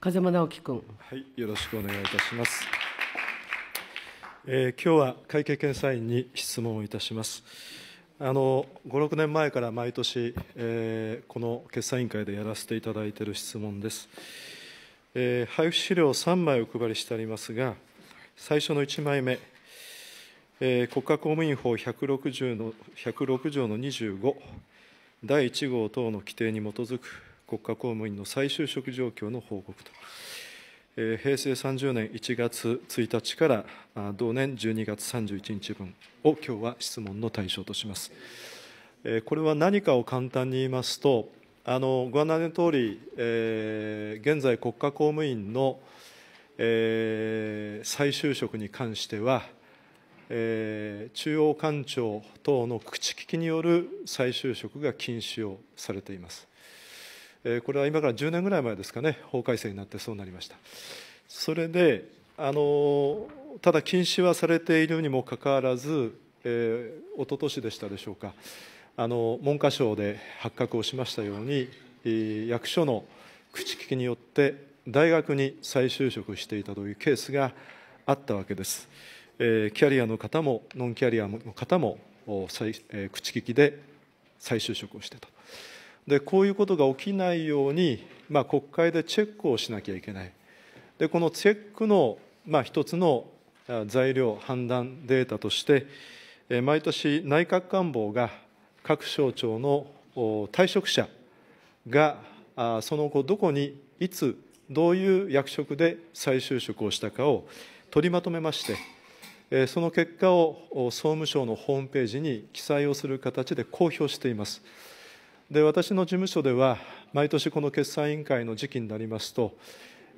風間直樹君。はい、よろしくお願いいたします。えー、今日は会計検査院に質問をいたします。あの5、6年前から毎年、えー、この決算委員会でやらせていただいている質問です。えー、配布資料3枚お配りしてありますが、最初の1枚目、えー、国家公務員法160の106条の25、第1号等の規定に基づく国家公務員の再就職状況の報告と、えー、平成30年1月1日から同年12月31日分を今日は質問の対象とします。えー、これは何かを簡単に言いますと、あのご案内のとおり、えー、現在、国家公務員の、えー、再就職に関しては、えー、中央官庁等の口利きによる再就職が禁止をされています。これは今から10年ぐらい前ですかね、法改正になってそうなりました。それで、あのただ禁止はされているにもかかわらず、えー、一昨年でしたでしょうか、あの文科省で発覚をしましたように、役所の口利きによって、大学に再就職していたというケースがあったわけです。えー、キャリアの方も、ノンキャリアの方も、口利きで再就職をしてた。でこういうことが起きないように、まあ、国会でチェックをしなきゃいけないでこのチェックの、まあ、一つの材料判断データとして毎年内閣官房が各省庁の退職者がその後どこにいつどういう役職で再就職をしたかを取りまとめましてその結果を総務省のホームページに記載をする形で公表しています。で私の事務所では毎年この決算委員会の時期になりますと、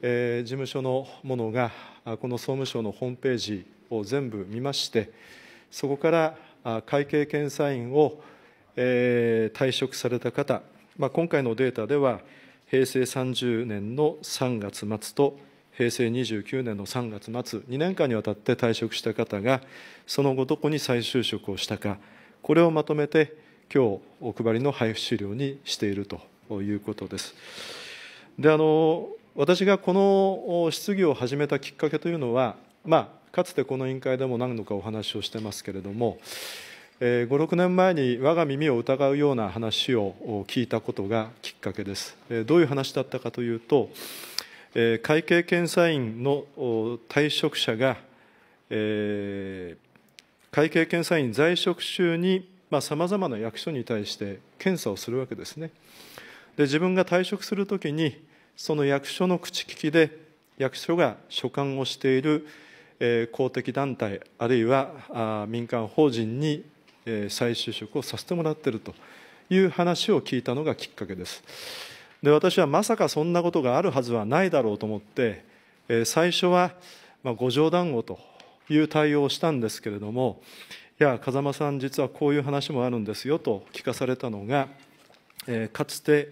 えー、事務所の者がこの総務省のホームページを全部見ましてそこから会計検査員を、えー、退職された方、まあ、今回のデータでは平成30年の3月末と平成29年の3月末2年間にわたって退職した方がその後どこに再就職をしたかこれをまとめて今日お配りの配布資料にしているということです。であの私がこの質疑を始めたきっかけというのは、まあ、かつてこの委員会でも何度かお話をしてますけれども、えー、5、6年前に我が耳を疑うような話を聞いたことがきっかけです。えー、どういう話だったかというと、えー、会計検査院の退職者が、えー、会計検査院在職中にさまざ、まな役所に対して検査をするわけですね。で自分が退職するときにその役所の口利きで役所が所管をしている、えー、公的団体あるいはあ民間法人に、えー、再就職をさせてもらってるという話を聞いたのがきっかけですで私はまさかそんなことがあるはずはないだろうと思って、えー、最初は、まあ、ご冗談をという対応をしたんですけれども、や風間さん実はこういう話もあるんですよと聞かされたのが、えー、かつて、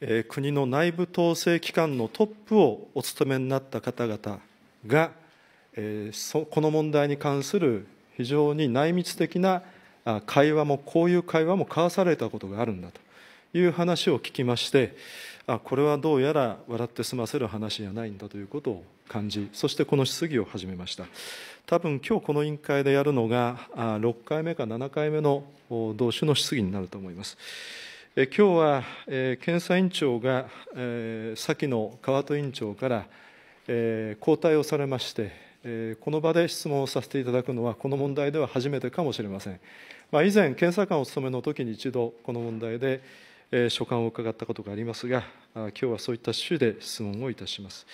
えー、国の内部統制機関のトップをお務めになった方々が、えー、この問題に関する非常に内密的な会話もこういう会話も交わされたことがあるんだという話を聞きましてあこれはどうやら笑って済ませる話じゃないんだということを感じそしてこの質疑を始めました多分今日この委員会でやるのが6回目か7回目の同種の質疑になると思います。え今日は、え検査委員長が、え先の川戸員長から、え交代をされまして、えこの場で質問をさせていただくのはこの問題では初めてかもしれません。まあ、以前検査官を務めの時に一度この問題で、え所感を伺ったことがありますが、今日はそういった趣旨で質問をいたします。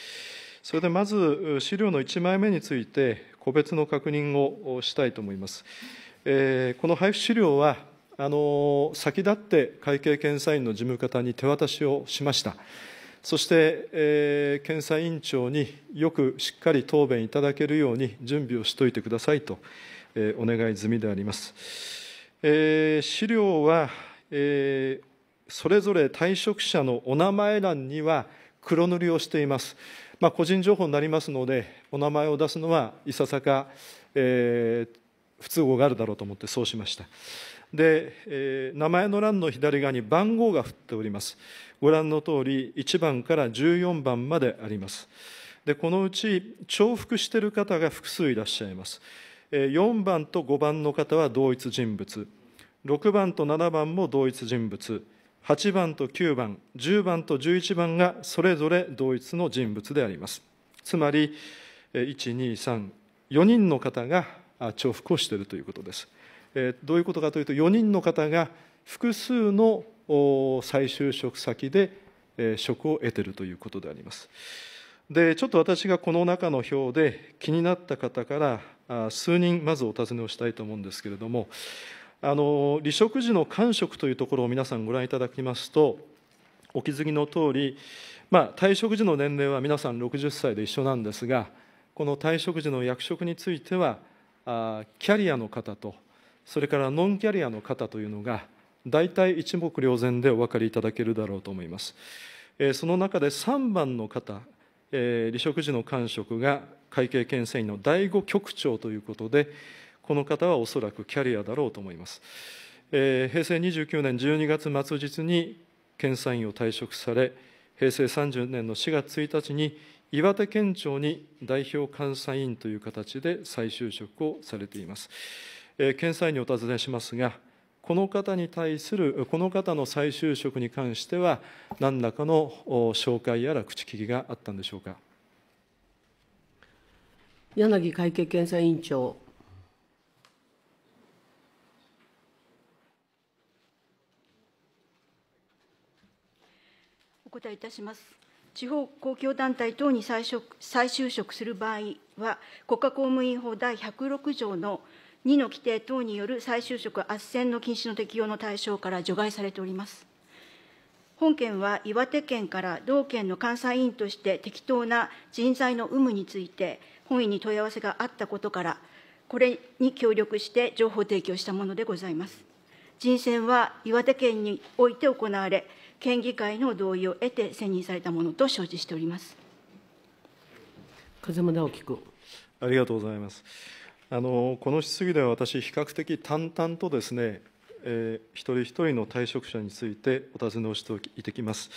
それでまず資料の1枚目について個別の確認をしたいと思います。えー、この配布資料はあの先立って会計検査院の事務方に手渡しをしました。そして、えー、検査院長によくしっかり答弁いただけるように準備をしておいてくださいと、えー、お願い済みであります。えー、資料は、えー、それぞれ退職者のお名前欄には黒塗りをしています。まあ、個人情報になりますのでお名前を出すのはいささか、えー、不都合があるだろうと思ってそうしましたで、えー、名前の欄の左側に番号が振っておりますご覧の通り1番から14番までありますでこのうち重複している方が複数いらっしゃいます4番と5番の方は同一人物6番と7番も同一人物8番と9番、10番と11番がそれぞれ同一の人物であります。つまり、1、2、3、4人の方が重複をしているということです。どういうことかというと、4人の方が複数の再就職先で職を得ているということであります。でちょっと私がこの中の表で気になった方から数人まずお尋ねをしたいと思うんですけれどもあの離職時の官職というところを皆さんご覧いただきますと、お気づきの通り、まあ、退職時の年齢は皆さん60歳で一緒なんですが、この退職時の役職については、あキャリアの方と、それからノンキャリアの方というのが、大体一目瞭然でお分かりいただけるだろうと思います。えー、その中で3番の方、えー、離職時の官職が会計検査院の第5局長ということで、この方はおそらくキャリアだろうと思います。えー、平成29年12月末日に検査員を退職され、平成30年の4月1日に岩手県庁に代表監査員という形で再就職をされています。えー、検査員にお尋ねしますが、この方に対する、この方の再就職に関しては、何らかの紹介やら口利きがあったんでしょうか。柳会計検査委員長答えいたします。地方公共団体等に再再就職する場合は、国家公務員法第106条の2の規定等による再就職斡旋の禁止の適用の対象から除外されております。本件は岩手県から同県の監査委員として適当な人材の有無について、本院に問い合わせがあったことから、これに協力して情報提供したものでございます。人選は岩手県において行われ、県議会の同意を得て選任されたものと承知しております風間直樹君。ありがとうございます。あのこの質疑では私、比較的淡々とですね、えー、一人一人の退職者についてお尋ねをしていてきます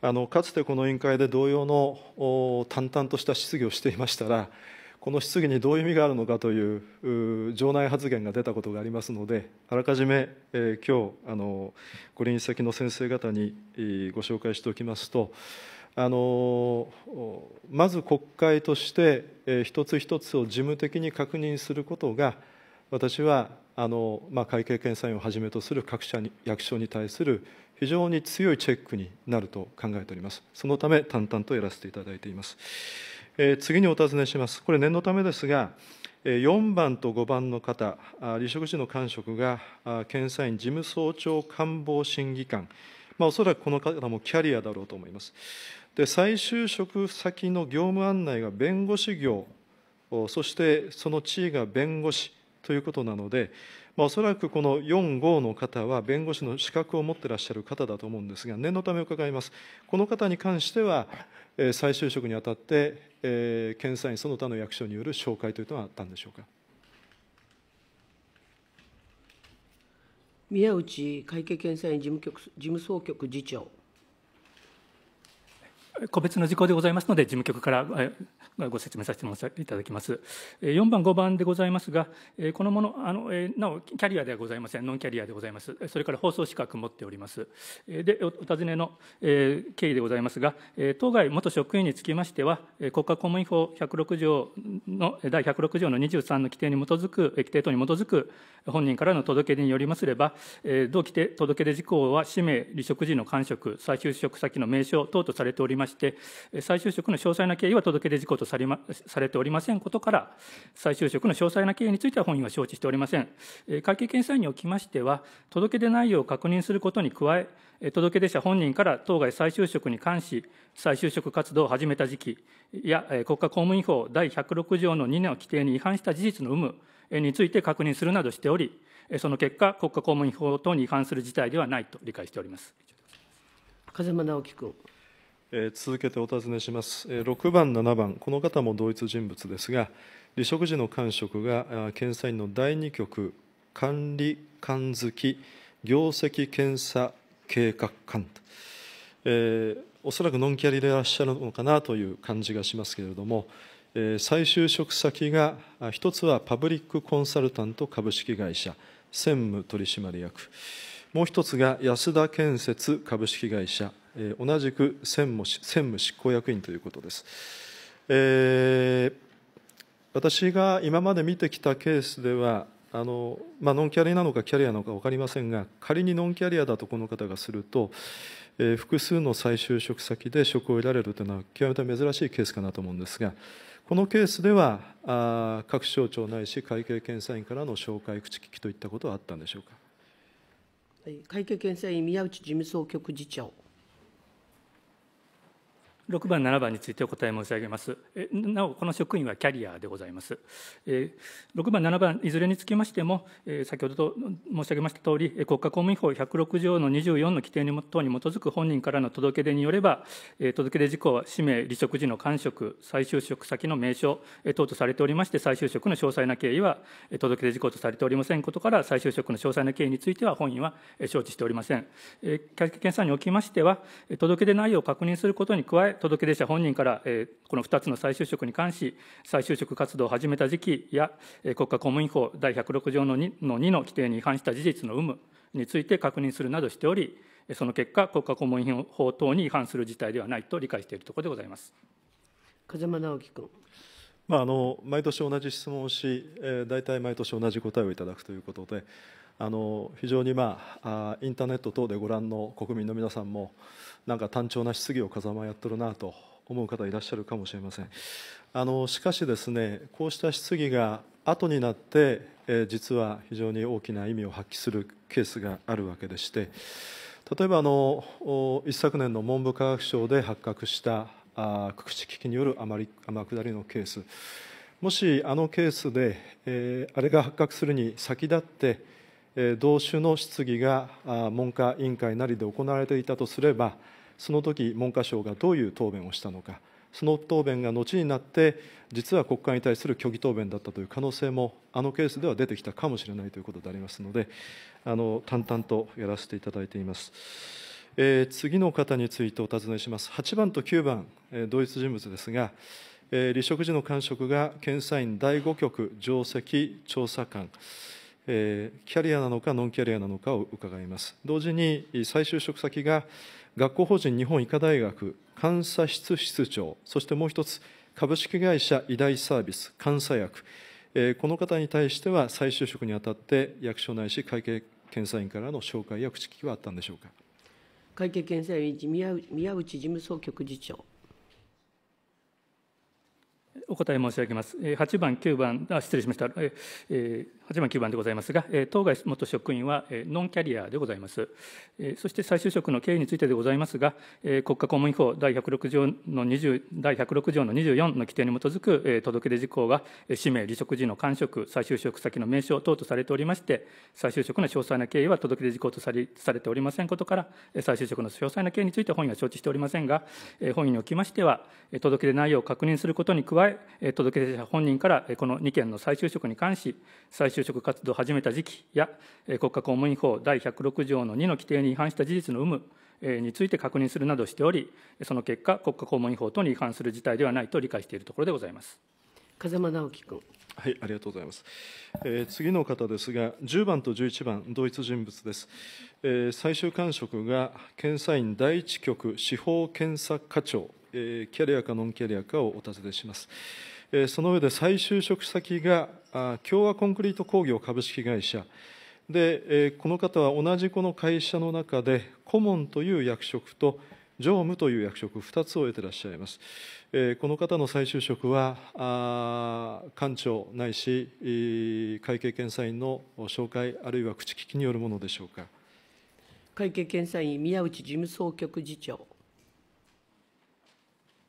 あのかつてこの委員会で同様の淡々とした質疑をしていましたらこの質疑にどういう意味があるのかという場内発言が出たことがありますので、あらかじめ、えー、今日あのご臨席の先生方に、ご紹介しておきますと、あのまず国会として、えー、一つ一つを事務的に確認することが、私はあの、まあ、会計検査院をはじめとする各社に役所に対する非常に強いチェックになると考えております。そのため、淡々とやらせていただいています。えー、次にお尋ねします、これ、念のためですが、4番と5番の方、離職時の官職が検査院事務総長官房審議官、まあ、おそらくこの方もキャリアだろうと思います。で再就職先の業務案内が弁護士業、そしてその地位が弁護士ということなので、まあ、おそらくこの4号の方は弁護士の資格を持ってらっしゃる方だと思うんですが、念のため伺います。この方に関しては再就職にあたって、検査員その他の役所による紹介というのはあったんでしょうか。宮内会計検査院事務局事務総局次長。個別の事項でございますので、事務局からご説明させていただきます。4番、5番でございますが、このもの、あのなお、キャリアではございません、ノンキャリアでございます。それから放送資格持っております。で、お尋ねの経緯でございますが、当該元職員につきましては、国家公務員法106条の、第106条の23の規定に基づく、規定等に基づく本人からの届け出によりますれば、同規定届け出事項は、氏名、離職時の官職、再就職先の名称等とされておりまして、して、再就職の詳細な経緯は届け出事項とされ,、ま、されておりませんことから、再就職の詳細な経緯については本院は承知しておりません。会計検査院におきましては、届け出内容を確認することに加え、届け出者本人から当該再就職に関し、再就職活動を始めた時期や、国家公務員法第106条の2年を規定に違反した事実の有無について確認するなどしており、その結果、国家公務員法等に違反する事態ではないと理解しております。風間直樹君。続けてお尋ねします、6番、7番、この方も同一人物ですが、離職時の官職が検査院の第2局管理官付業績検査計画官と、えー、おそらくノンキャリでいらっしゃるのかなという感じがしますけれども、えー、再就職先が1つはパブリックコンサルタント株式会社専務取締役もう一つが安田建設株式会社、えー、同じく専務専務執行役員ということです、えー、私が今まで見てきたケースではあの、まあ、ノンキャリアなのかキャリアなのか分かりませんが仮にノンキャリアだとこの方がすると、えー、複数の再就職先で職を得られるというのは極めて珍しいケースかなと思うんですがこのケースではあ各省庁ないし会計検査院からの紹介口利きといったことはあったんでしょうか。会計検査院宮内事務総局次長6番、7番についてお答え申し上げます。なお、この職員はキャリアでございます。6番、7番、いずれにつきましても、先ほど申し上げましたとおり、国家公務員法106条の24の規定等に基づく本人からの届け出によれば、届け出事項は氏名、離職時の官職、再就職先の名称等とされておりまして、再就職の詳細な経緯は届け出事項とされておりませんことから、再就職の詳細な経緯については、本院は承知しておりません。検査におきましては、届け出内容を確認することに加え、届出者本人から、えー、この2つの再就職に関し、再就職活動を始めた時期や、えー、国家公務員法第106条の 2, の2の規定に違反した事実の有無について確認するなどしており、その結果、国家公務員法等に違反する事態ではないと理解しているところでございます。風間直樹君。まあ、あの毎年同じ質問をし、えー、大体毎年同じ答えをいただくということで、あの非常に、まあ、インターネット等でご覧の国民の皆さんもなんか単調な質疑を風間やってるなと思う方いらっしゃるかもしれませんあのしかしですねこうした質疑が後になって、えー、実は非常に大きな意味を発揮するケースがあるわけでして例えばあの一昨年の文部科学省で発覚したあ福祉危機による天下りのケースもしあのケースで、えー、あれが発覚するに先立って同種の質疑が文科委員会なりで行われていたとすれば、その時文科省がどういう答弁をしたのか、その答弁が後になって、実は国会に対する虚偽答弁だったという可能性も、あのケースでは出てきたかもしれないということでありますので、あの淡々とやらせていただいています。えー、次の方についてお尋ねします。8番と9番、えー、同一人物ですが、えー、離職時の官職が検査員第5局上席調査官。キャリアなのかノンキャリアなのかを伺います。同時に再就職先が学校法人日本医科大学監査室室長、そしてもう一つ、株式会社医大サービス監査役、この方に対しては再就職にあたって役所ないし会計検査院からの紹介や口利きはあったんでしょうか。会計検査院宮内事務総局次長。お答え申し上げます。8番、9番、あ失礼しました、8番、9番でございますが、当該元職員はノンキャリアでございます。そして再就職の経緯についてでございますが、国家公務員法第106条の20第106条の24の規定に基づく届け出事項が、氏名、離職時の官職、再就職先の名称等とされておりまして、再就職の詳細な経緯は届け出事項とされされておりませんことから、再就職の詳細な経緯について本院は承知しておりませんが、本院におきましては、届け出内容を確認することに加え、届け出者本人からこの2件の再就職に関し、再就職活動を始めた時期や、国家公務員法第106条の2の規定に違反した事実の有無について確認するなどしており、その結果、国家公務員法等に違反する事態ではないと理解しているところでございます。風間直樹君。はい、ありがとうございます、えー、次の方ですが、10番と11番、同一人物です、えー、最終官職が検査院第一局司法検査課長キャリアかノンキャリアかをお尋ねします。その上で再就職先が共和コンクリート工業株式会社で、この方は同じこの会社の中で顧問という役職と常務という役職2つを得てらっしゃいます。この方の再就職は官庁ないし会計検査院の紹介あるいは口利きによるものでしょうか。会計検査院宮内事務総局次長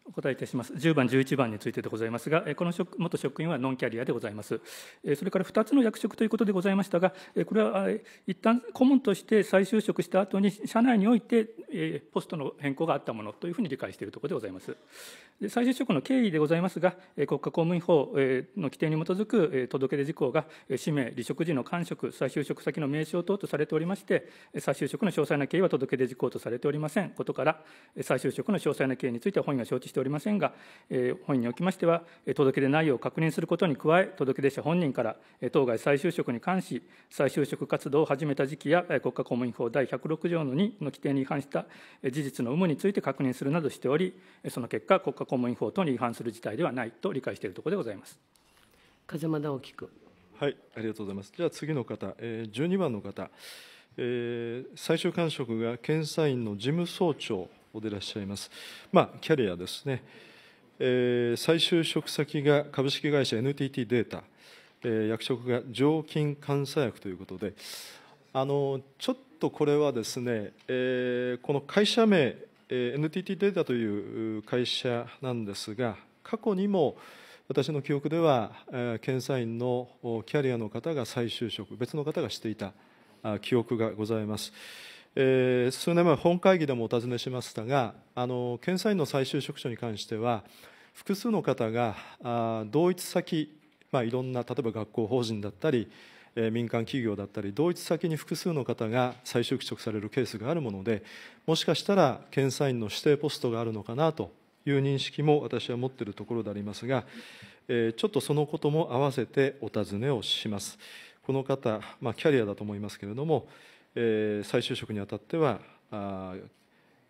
お答えいたします。10番、11番についてでございますが、この職元職員はノンキャリアでございます。それから2つの役職ということでございましたが、これは一旦顧問として再就職した後に、社内においてポストの変更があったものというふうに理解しているところでございます。で再就職の経緯でございますが、国家公務員法の規定に基づく届け出事項が、氏名、離職時の官職、再就職先の名称等とされておりまして、再就職の詳細な経緯は届け出事項とされておりませんことから、再就職の詳細な経緯については本院が承知してしておりませんが、本院におきましては、届け出内容を確認することに加え、届け出者本人から、当該再就職に関し、再就職活動を始めた時期や、国家公務員法第106条の2の規定に違反した事実の有無について確認するなどしており、その結果、国家公務員法等に違反する事態ではないと理解しているところでございます。風間直樹君。はい、ありがとうございます。では次の方、え12番の方、えー、最終官職が検査院の事務総長方でいらっしゃいます。まあ、キャリアですね、えー、再就職先が株式会社 NTT データ、えー、役職が常勤監査役ということで、あのちょっとこれはですね、えー、この会社名、えー、NTT データという会社なんですが、過去にも、私の記憶では、えー、検査員のキャリアの方が再就職別の方がしていた記憶がございます。えー、数年前、本会議でもお尋ねしましたが、あの検査員の再就職者に関しては、複数の方があ同一先、まあ、いろんな例えば学校法人だったり、えー、民間企業だったり、同一先に複数の方が再就職されるケースがあるもので、もしかしたら検査員の指定ポストがあるのかなという認識も私は持っているところでありますが、えー、ちょっとそのことも併せてお尋ねをします。この方、まあ、キャリアだと思いますけれども、えー、再就職にあたってはあ、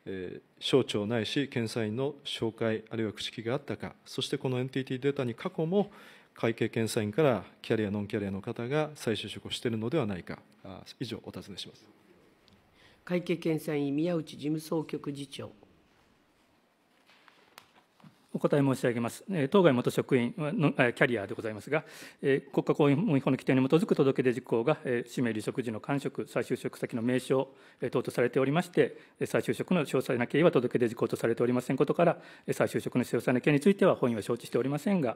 えー、省庁ないし検査員の紹介あるいは口利きがあったかそしてこの NTT データに過去も会計検査員からキャリアノンキャリアの方が再就職をしているのではないかあ以上お尋ねします会計検査院宮内事務総局次長お答え申し上げます。当該元職員のキャリアでございますが、国家公務員法の規定に基づく届け出事項が、氏名、離職時の官職、再就職先の名称等とされておりまして、再就職の詳細な経緯は届け出事項とされておりませんことから、再就職の詳細な経緯については本意は承知しておりませんが、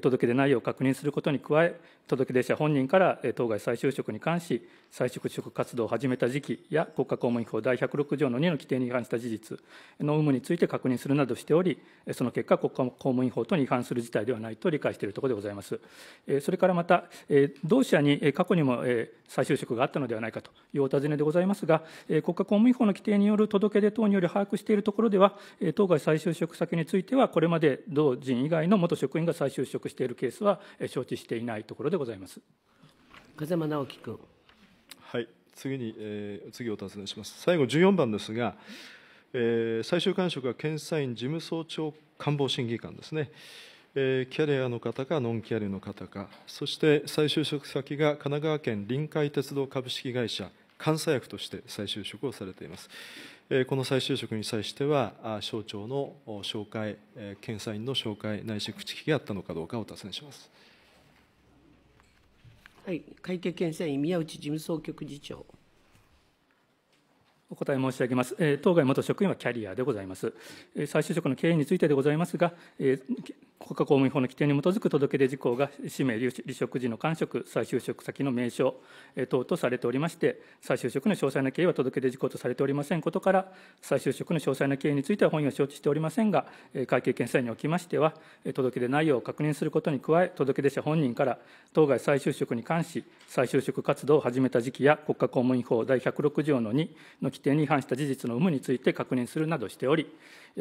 届け出内容を確認することに加え、届け出者本人から当該再就職に関し、再就職活動を始めた時期や国家公務員法第106条の2の規定に違反した事実の有無について確認するなどしており、その結果果、国家公務員法等に違反する事態ではないと理解しているところでございます。それからまた、同社に過去にも再就職があったのではないかというお尋ねでございますが、国家公務員法の規定による届け出等により把握しているところでは、当該再就職先については、これまで同人以外の元職員が再就職しているケースは承知していないところでございます。風間直樹君。はい、次に、え次お尋ねします。最後14番ですが。えー、最終官職は検査院事務総長官房審議官ですね、えー、キャリアの方かノンキャリアの方か、そして再就職先が神奈川県臨海鉄道株式会社、監査役として再就職をされています。えー、この再就職に際しては、省庁の紹介、えー、検査員の紹介、内視口利きがあったのかどうかお尋ねします。はい、会計検査院宮内事務総局次長。お答え申し上げます。当該元職員はキャリアでございます。再就職の経緯についてでございますが、国家公務員法の規定に基づく届出事項が、氏名、離職時の官職、再就職先の名称等とされておりまして、再就職の詳細な経緯は届出事項とされておりませんことから、再就職の詳細な経緯については本意を承知しておりませんが、会計検査院におきましては、届出内容を確認することに加え、届出者本人から、当該再就職に関し、再就職活動を始めた時期や、国家公務員法第106条の2の規定に違反した事実の有無について確認するなどしており、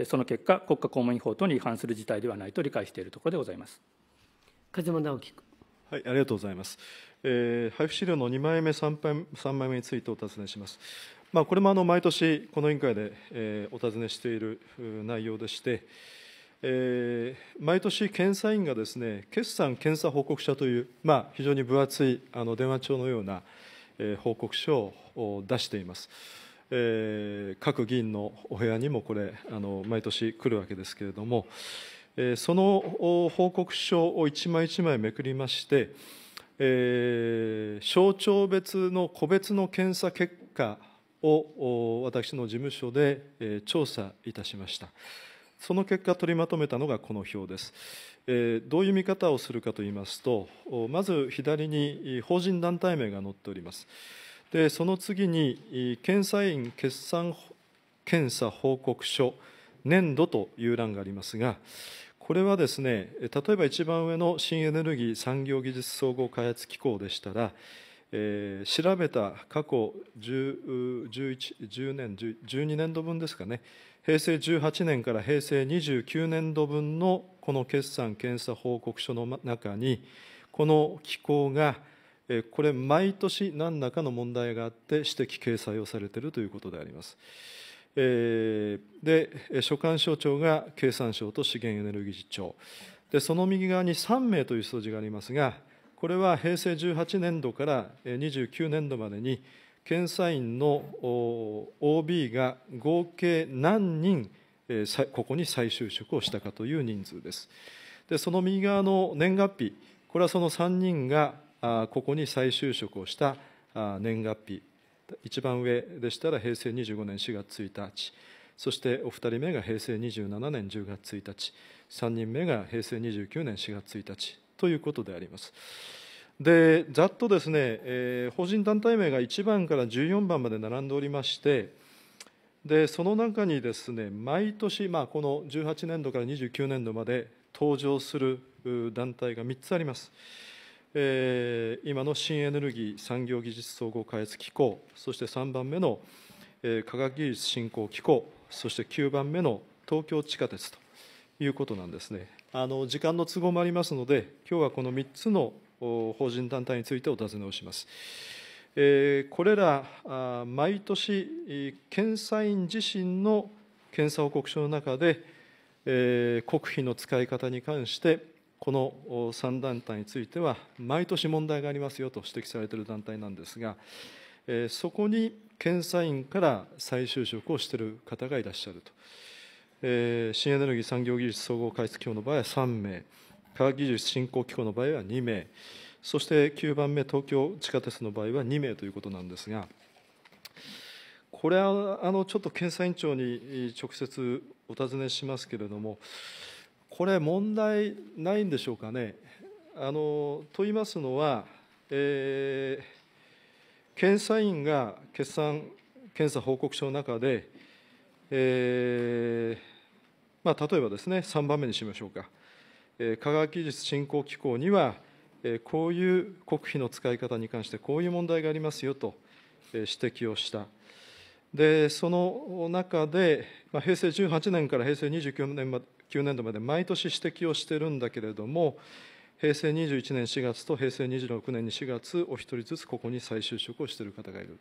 その結果、国家公務員法等に違反する事態ではないと理解しているところでございます風間直樹君。はい、ありがとうございます。えー、配布資料の2枚目、3枚目についてお尋ねします。まあ、これもあの毎年、この委員会で、えー、お尋ねしている内容でして、えー、毎年、検査員がですね決算検査報告書という、まあ、非常に分厚いあの電話帳のような、えー、報告書を出しています。えー、各議員のお部屋にもこれあの毎年来るわけですけれども、えー、その報告書を一枚一枚めくりまして、えー、省庁別の個別の検査結果を私の事務所で、えー、調査いたしましたその結果取りまとめたのがこの表です、えー、どういう見方をするかといいますとまず左に法人団体名が載っておりますでその次に、検査院決算検査報告書、年度という欄がありますが、これはですね、例えば一番上の新エネルギー産業技術総合開発機構でしたら、えー、調べた過去 10, 11 10年、12年度分ですかね、平成18年から平成29年度分のこの決算検査報告書の中に、この機構がこれ毎年何らかの問題があって指摘掲載をされているということであります。で所管省庁が経産省と資源エネルギー庁でその右側に3名という数字がありますがこれは平成18年度から29年度までに検査員の OB が合計何人ここに再就職をしたかという人数です。でその右側の年月日これはその3人がここに再就職をした年月日一番上でしたら平成25年4月1日そしてお二人目が平成27年10月1日3人目が平成29年4月1日ということでありますでざっとですね、えー、法人団体名が1番から14番まで並んでおりましてでその中にですね毎年、まあ、この18年度から29年度まで登場する団体が3つあります。えー、今の新エネルギー産業技術総合開発機構、そして3番目の、えー、科学技術振興機構、そして9番目の東京地下鉄ということなんですね。あの時間の都合もありますので、今日はこの3つの法人団体についてお尋ねをします。えー、これら、毎年、検査員自身の検査報告書の中で、えー、国費の使い方に関して、この3団体については、毎年問題がありますよと指摘されている団体なんですが、そこに検査員から再就職をしている方がいらっしゃると、新エネルギー産業技術総合開発機構の場合は3名、科学技術振興機構の場合は2名、そして9番目、東京地下鉄の場合は2名ということなんですが、これはあのちょっと検査院長に直接お尋ねしますけれども、これ、問題ないんでしょうかね。あのと言いますのは、えー、検査院が決算検査報告書の中で、えーまあ、例えばですね、3番目にしましょうか、えー、科学技術振興機構には、えー、こういう国費の使い方に関して、こういう問題がありますよと、え指摘をした。でその中で、まあ、平成18年から平成29年まで年度まで毎年指摘をしてるんだけれども、平成21年4月と平成26年に4月、お一人ずつここに再就職をしている方がいる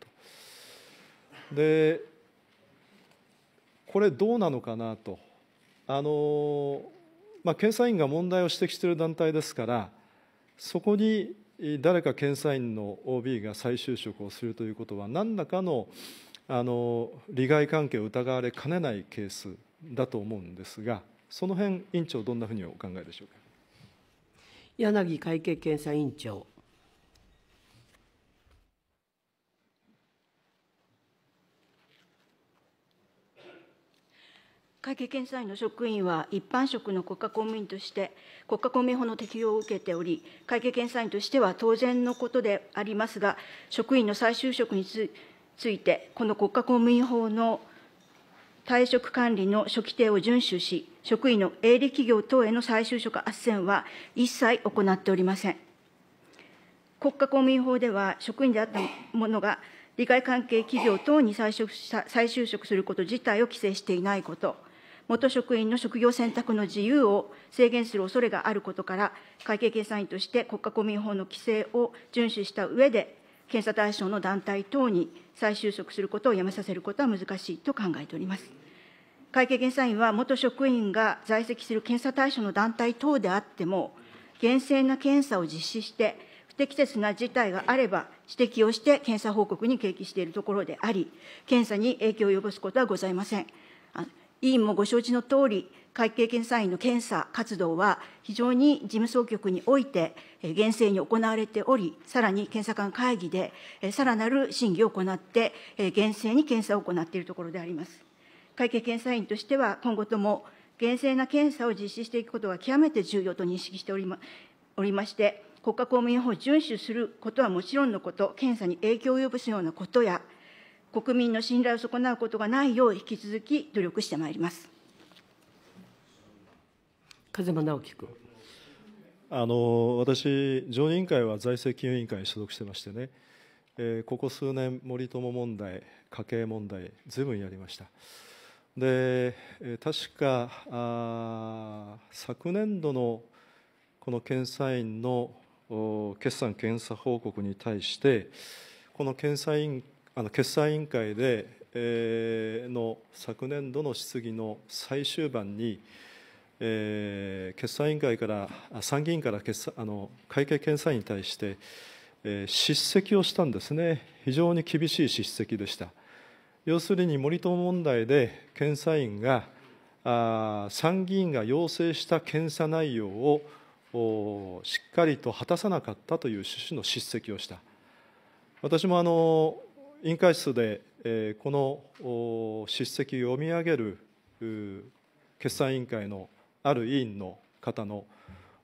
と。で、これどうなのかなと。あのまあ、検査員が問題を指摘している団体ですからそこに誰か検査員の OB が再就職をするということは何らかのあの利害関係を疑われかねないケースだと思うんですがその辺委員長どんなふうにお考えでしょうか柳会計検査委員長会計検査院の職員は一般職の国家公務員として国家公務員法の適用を受けており会計検査院としては当然のことでありますが職員の再就職についてこの国家公務員法の退職管理の初期定を遵守し、職員の営利企業等への再就職斡旋は一切行っておりません。国家公務員法では、職員であった者が利害関係企業等に再就職再就職すること自体を規制していないこと、元職員の職業選択の自由を制限する恐れがあることから、会計計算員として国家公務員法の規制を遵守した上で、検査対象の団体等に再就職することをやめさせることは難しいと考えております。会計検査院は、元職員が在籍する検査対象の団体等であっても、厳正な検査を実施して、不適切な事態があれば、指摘をして検査報告に掲記しているところであり、検査に影響を及ぼすことはございません。委員もご承知の通り、会計検査院の検査活動は、非常に事務総局において、厳正に行われており、さらに検査官会議で、さらなる審議を行って、厳正に検査を行っているところであります。会計検査院としては、今後とも厳正な検査を実施していくことが極めて重要と認識しておりまおりまして、国家公務員法を遵守することはもちろんのこと、検査に影響を及ぼすようなことや、国民の信頼を損なうことがないよう、引き続き努力してまいります。風間直樹君。あの私、常任委員会は財政金融委員会に所属してましてね、えー、ここ数年、森友問題、家計問題、ずいぶんやりました。で、えー、確かあ昨年度のこの検査院の決算検査報告に対して、この検査院あの決算委員会で、えー、の昨年度の質疑の最終盤に、えー、決算委員会から参議院から決あの会計検査院に対して、えー、叱責をしたんですね非常に厳しい叱責でした要するに森友問題で検査院があ参議院が要請した検査内容をしっかりと果たさなかったという趣旨の叱責をした私もあの委員会室で、えー、この叱責を読み上げる決算委員会のある委員の方の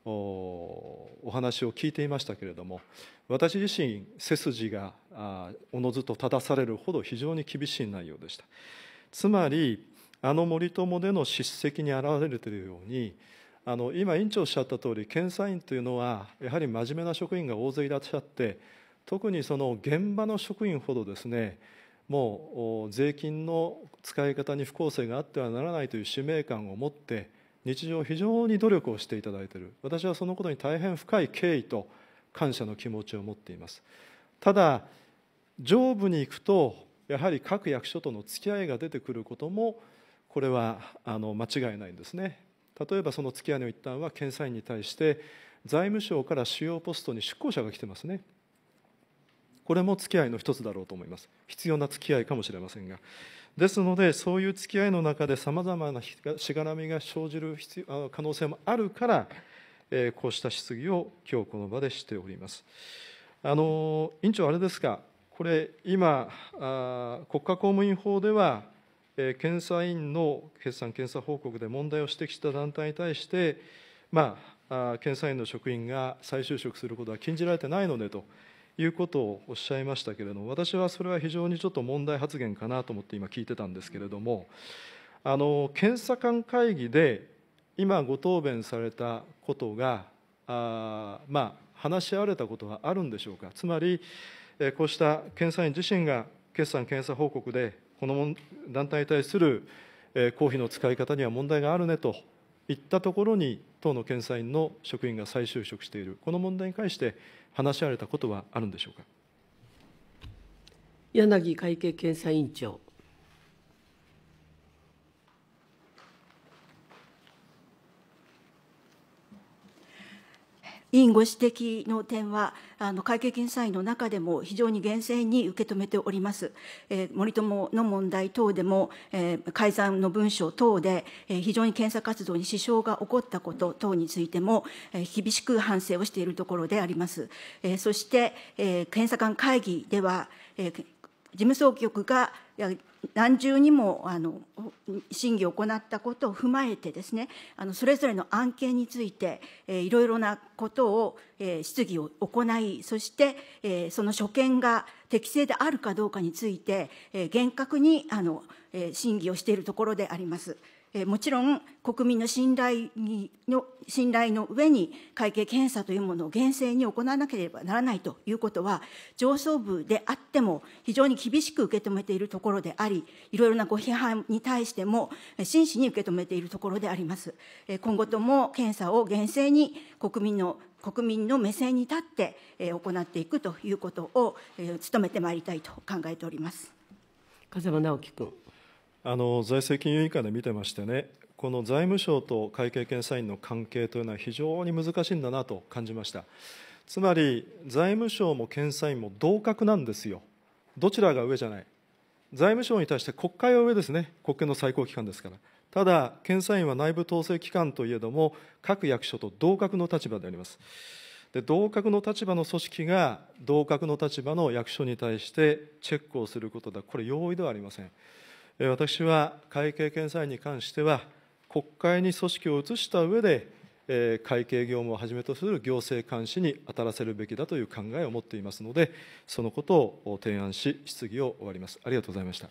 お話を聞いていましたけれども私自身背筋がおのずと正されるほど非常に厳しい内容でしたつまりあの森友での叱責に表れているようにあの今委員長おっしゃった通り検査員というのはやはり真面目な職員が大勢いらっしゃって特にその現場の職員ほどですねもう税金の使い方に不公正があってはならないという使命感を持って日常非常に努力をしていただいている私はそのことに大変深い敬意と感謝の気持ちを持っていますただ上部に行くとやはり各役所との付き合いが出てくることもこれはあの間違いないんですね例えばその付き合いの一端は検査員に対して財務省から主要ポストに出向者が来てますねこれも付き合いの一つだろうと思います必要な付き合いかもしれませんがですのでそういう付き合いの中でさまざまなしがらみが生じる可能性もあるからこうした質疑を今日この場でしております。あの委員長あれですかこれ今国家公務員法では検査院の決算検査報告で問題を指摘した団体に対して、まあ、検査院の職員が再就職することは禁じられてないのでということをおっしゃいましたけれども私はそれは非常にちょっと問題発言かなと思って今聞いてたんですけれどもあの検査官会議で今ご答弁されたことがあまあ話し合われたことはあるんでしょうかつまりこうした検査員自身が決算検査報告でこの団体に対する公費の使い方には問題があるねといったところに党の検査院の職員が再就職している、この問題に関して話し合われたことはあるんでしょうか。柳会計検査院長。委員ご指摘の点は、あの会計検査院の中でも非常に厳正に受け止めております。えー、森友の問題等でも、えー、改ざんの文書等で、えー、非常に検査活動に支障が起こったこと等についても、えー、厳しく反省をしているところであります。えー、そして、えー、検査官会議では、えー、事務総局がや何重にもあの審議を行ったことを踏まえてですねあのそれぞれの案件について、えー、いろいろなことを、えー、質疑を行いそして、えー、その所見が適正であるかどうかについて、えー、厳格にあの、えー、審議をしているところであります。えもちろん国民の信頼にの信頼の上に会計検査というものを厳正に行わなければならないということは、上層部であっても非常に厳しく受け止めているところであり、いろいろなご批判に対しても真摯に受け止めているところであります。今後とも検査を厳正に国民の国民の目線に立って行っていくということを努めてまいりたいと考えております。風間直樹君。あの財政金融委員会で見てましてね、この財務省と会計検査院の関係というのは非常に難しいんだなと感じました。つまり財務省も検査院も同格なんですよ。どちらが上じゃない。財務省に対して国会は上ですね。国権の最高機関ですから。ただ、検査院は内部統制機関といえども、各役所と同格の立場であります。で同格の立場の組織が同格の立場の役所に対してチェックをすることだこれ容易ではありません私は会計検査院に関しては、国会に組織を移した上で、会計業務をはじめとする行政監視に当たらせるべきだという考えを持っていますので、そのことを提案し、質疑を終わります。ありがとうございました。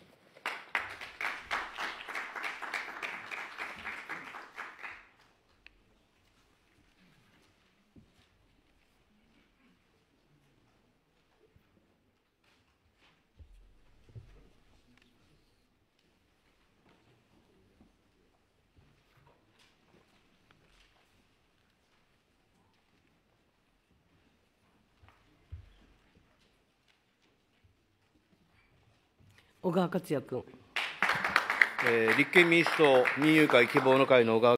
小川克也君。えー、立憲民主党民友会希望の会の小川